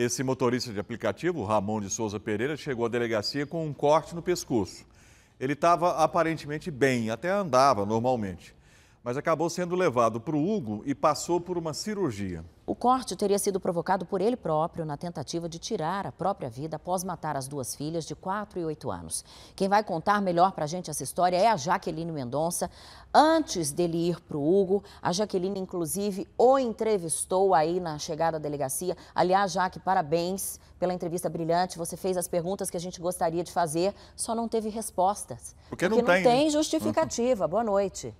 Esse motorista de aplicativo, Ramon de Souza Pereira, chegou à delegacia com um corte no pescoço. Ele estava aparentemente bem, até andava normalmente mas acabou sendo levado para o Hugo e passou por uma cirurgia. O corte teria sido provocado por ele próprio na tentativa de tirar a própria vida após matar as duas filhas de 4 e 8 anos. Quem vai contar melhor para a gente essa história é a Jaqueline Mendonça. Antes dele ir para o Hugo, a Jaqueline, inclusive, o entrevistou aí na chegada à delegacia. Aliás, Jaque, parabéns pela entrevista brilhante. Você fez as perguntas que a gente gostaria de fazer, só não teve respostas. Porque, porque não, tem, não né? tem uhum. justificativa. Boa noite.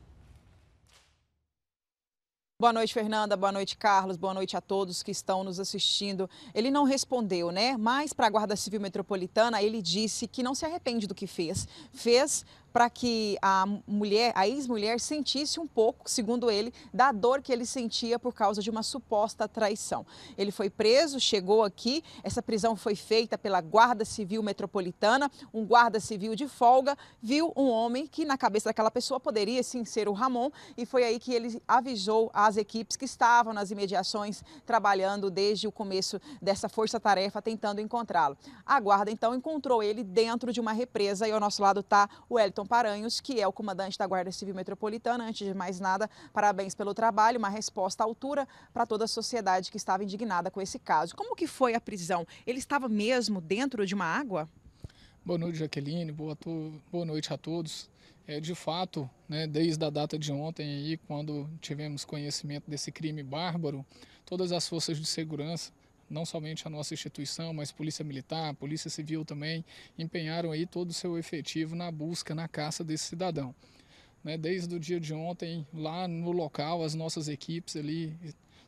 Boa noite, Fernanda. Boa noite, Carlos. Boa noite a todos que estão nos assistindo. Ele não respondeu, né? Mas para a Guarda Civil Metropolitana, ele disse que não se arrepende do que fez. Fez para que a mulher, a ex-mulher, sentisse um pouco, segundo ele, da dor que ele sentia por causa de uma suposta traição. Ele foi preso, chegou aqui, essa prisão foi feita pela Guarda Civil Metropolitana, um guarda civil de folga viu um homem que na cabeça daquela pessoa poderia sim ser o Ramon e foi aí que ele avisou as equipes que estavam nas imediações trabalhando desde o começo dessa força-tarefa tentando encontrá-lo. A guarda então encontrou ele dentro de uma represa e ao nosso lado está o Elton Ayrton Paranhos, que é o comandante da Guarda Civil Metropolitana. Antes de mais nada, parabéns pelo trabalho, uma resposta à altura para toda a sociedade que estava indignada com esse caso. Como que foi a prisão? Ele estava mesmo dentro de uma água? Boa noite, Jaqueline. Boa, to... Boa noite a todos. É, de fato, né, desde a data de ontem, aí, quando tivemos conhecimento desse crime bárbaro, todas as forças de segurança não somente a nossa instituição, mas Polícia Militar, Polícia Civil também, empenharam aí todo o seu efetivo na busca, na caça desse cidadão. Né? Desde o dia de ontem, lá no local, as nossas equipes ali,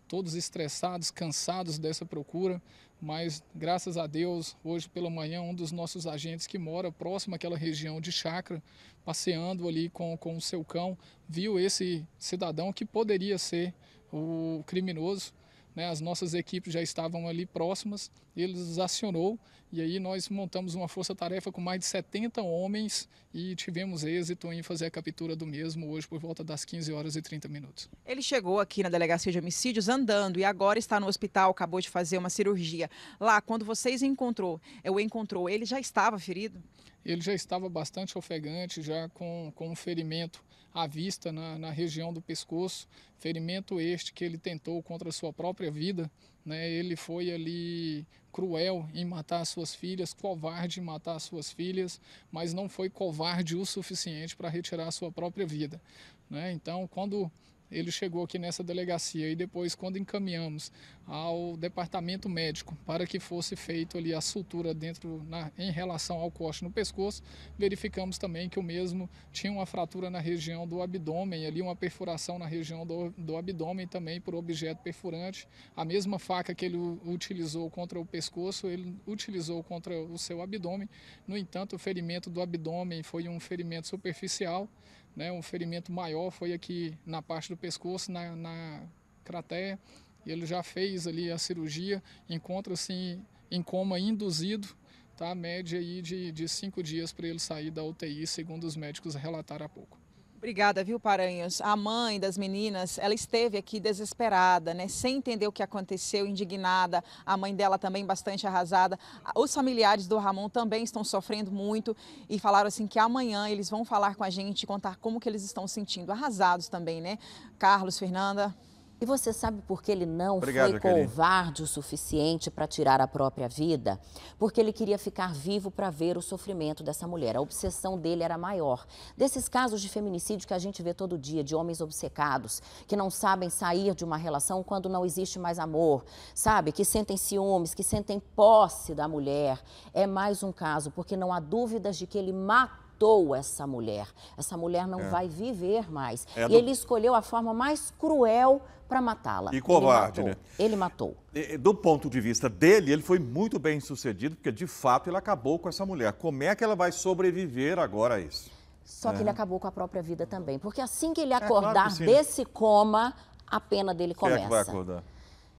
todos estressados, cansados dessa procura, mas graças a Deus, hoje pela manhã, um dos nossos agentes que mora próximo àquela região de chácara, passeando ali com, com o seu cão, viu esse cidadão que poderia ser o criminoso né, as nossas equipes já estavam ali próximas, ele nos acionou e aí nós montamos uma força-tarefa com mais de 70 homens e tivemos êxito em fazer a captura do mesmo hoje por volta das 15 horas e 30 minutos. Ele chegou aqui na delegacia de homicídios andando e agora está no hospital, acabou de fazer uma cirurgia. Lá, quando vocês encontrou, o encontrou, ele já estava ferido? ele já estava bastante ofegante, já com, com um ferimento à vista na, na região do pescoço, ferimento este que ele tentou contra a sua própria vida. Né? Ele foi ali cruel em matar suas filhas, covarde em matar suas filhas, mas não foi covarde o suficiente para retirar a sua própria vida. Né? Então, quando ele chegou aqui nessa delegacia e depois, quando encaminhamos ao departamento médico para que fosse feito ali a sutura dentro na, em relação ao corte no pescoço, verificamos também que o mesmo tinha uma fratura na região do abdômen, ali uma perfuração na região do, do abdômen também por objeto perfurante. A mesma faca que ele utilizou contra o pescoço, ele utilizou contra o seu abdômen. No entanto, o ferimento do abdômen foi um ferimento superficial né? Um ferimento maior foi aqui na parte do pescoço, na, na crateia. Ele já fez ali a cirurgia, encontra-se assim, em coma induzido, tá? média aí de, de cinco dias para ele sair da UTI, segundo os médicos relataram há pouco. Obrigada, viu, Paranhos? A mãe das meninas, ela esteve aqui desesperada, né? Sem entender o que aconteceu, indignada. A mãe dela também bastante arrasada. Os familiares do Ramon também estão sofrendo muito e falaram assim que amanhã eles vão falar com a gente, contar como que eles estão sentindo. Arrasados também, né? Carlos, Fernanda. E você sabe por que ele não Obrigado, foi covarde o suficiente para tirar a própria vida? Porque ele queria ficar vivo para ver o sofrimento dessa mulher. A obsessão dele era maior. Desses casos de feminicídio que a gente vê todo dia, de homens obcecados, que não sabem sair de uma relação quando não existe mais amor, sabe? Que sentem ciúmes, que sentem posse da mulher. É mais um caso, porque não há dúvidas de que ele matou matou essa mulher. Essa mulher não é. vai viver mais. É do... e ele escolheu a forma mais cruel para matá-la. E covarde, ele matou. né? Ele matou. do ponto de vista dele, ele foi muito bem sucedido, porque de fato ele acabou com essa mulher. Como é que ela vai sobreviver agora a isso? Só é. que ele acabou com a própria vida também, porque assim que ele acordar é claro que desse coma, a pena dele começa. Quem é que vai acordar?